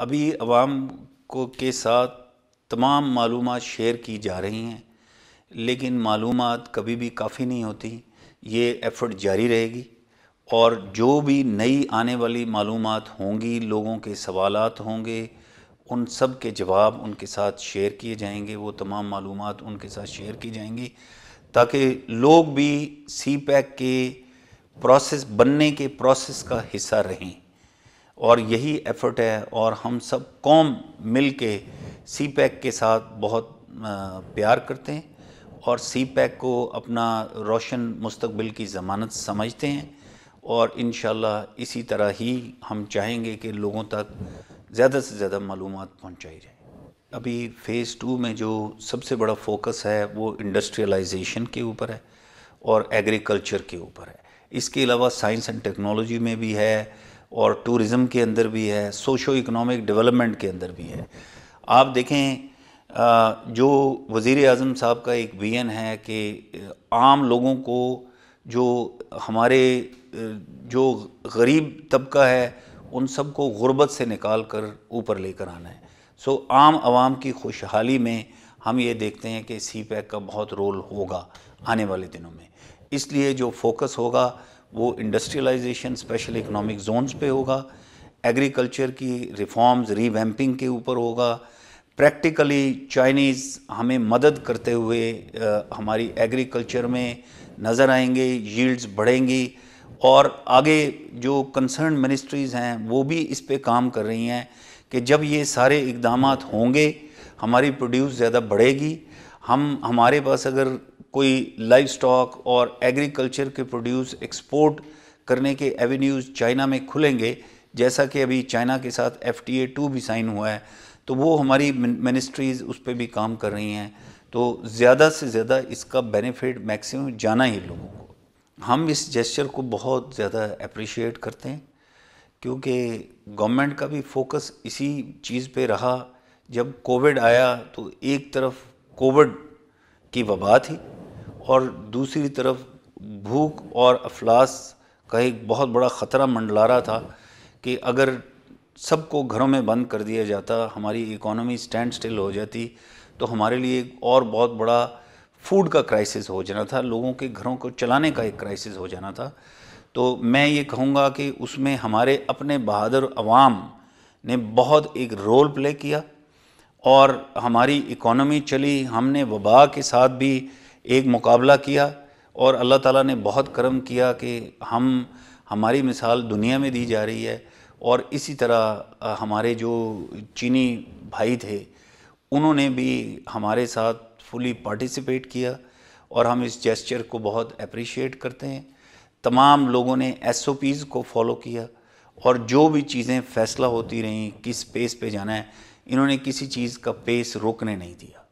अभी आवाम को के साथ तमाम मालूम शेयर की जा रही हैं लेकिन मालूम कभी भी काफ़ी नहीं होती ये एफ़र्ट जारी रहेगी और जो भी नई आने वाली मालूम होंगी लोगों के सवाल होंगे उन सब के जवाब उनके साथ शेयर किए जाएंगे वो तमाम मालूम उनके साथ शेयर की जाएंगी ताकि लोग भी सी पैक के प्रोसेस बनने के प्रोसेस का हिस्सा रहें और यही एफर्ट है और हम सब कौम मिल के सी पैक के साथ बहुत प्यार करते हैं और सी पैक को अपना रोशन मुस्तबिल की ज़मानत समझते हैं और इन इसी तरह ही हम चाहेंगे कि लोगों तक ज़्यादा से ज़्यादा मालूम पहुँचाई जाए अभी फ़ेज़ टू में जो सबसे बड़ा फोकस है वो इंडस्ट्रियलाइजेशन के ऊपर है और एग्रीकल्चर के ऊपर है इसके अलावा साइंस एंड टेक्नोलॉजी में भी है और टूरिज़म के अंदर भी है सोशो इकनॉमिक डेवलपमेंट के अंदर भी है आप देखें जो वज़ी अजम साहब का एक विजन है कि आम लोगों को जो हमारे जो गरीब तबका है उन सबको ग़ुरबत से निकाल कर ऊपर लेकर आना है सो आम आवाम की खुशहाली में हम ये देखते हैं कि सी पैक का बहुत रोल होगा आने वाले दिनों में इसलिए जो फोकस होगा वो इंडस्ट्रियलाइजेशन स्पेशल इकोनॉमिक जोन्स पे होगा एग्रीकल्चर की रिफॉर्म्स रीवैम्पिंग के ऊपर होगा प्रैक्टिकली चाइनीज़ हमें मदद करते हुए आ, हमारी एग्रीकल्चर में नज़र आएंगे यील्ड्स बढ़ेंगी और आगे जो कंसर्न मिनिस्ट्रीज़ हैं वो भी इस पे काम कर रही हैं कि जब ये सारे इकदाम होंगे हमारी प्रोड्यूस ज़्यादा बढ़ेगी हम हमारे पास अगर कोई लाइव स्टॉक और एग्रीकल्चर के प्रोड्यूस एक्सपोर्ट करने के एवेन्यूज़ चाइना में खुलेंगे जैसा कि अभी चाइना के साथ एफ टी ए टू भी साइन हुआ है तो वो हमारी मिनिस्ट्रीज़ उस पर भी काम कर रही हैं तो ज़्यादा से ज़्यादा इसका बेनिफिट मैक्सिमम जाना ही लोगों को हम इस जेस्चर को बहुत ज़्यादा अप्रिशिएट करते हैं क्योंकि गवर्नमेंट का भी फोकस इसी चीज़ पे रहा जब कोविड आया तो एक तरफ कोविड की वबा थी और दूसरी तरफ भूख और अफलास का एक बहुत बड़ा ख़तरा मंडला रहा था कि अगर सबको घरों में बंद कर दिया जाता हमारी इकोनॉमी स्टैंड स्टिल हो जाती तो हमारे लिए एक और बहुत बड़ा फूड का क्राइसिस हो जाना था लोगों के घरों को चलाने का एक क्राइसिस हो जाना था तो मैं ये कहूँगा कि उसमें हमारे अपने बहादुर अवाम ने बहुत एक रोल प्ले किया और हमारी इकोनॉमी चली हमने वबा के साथ भी एक मुकाबला किया और अल्लाह ताला ने बहुत करम किया कि हम हमारी मिसाल दुनिया में दी जा रही है और इसी तरह हमारे जो चीनी भाई थे उन्होंने भी हमारे साथ फुली पार्टिसिपेट किया और हम इस जेस्चर को बहुत अप्रिशिएट करते हैं तमाम लोगों ने एस को फॉलो किया और जो भी चीज़ें फैसला होती रहीं किस पेस पे जाना है इन्होंने किसी चीज़ का पेस रोकने नहीं दिया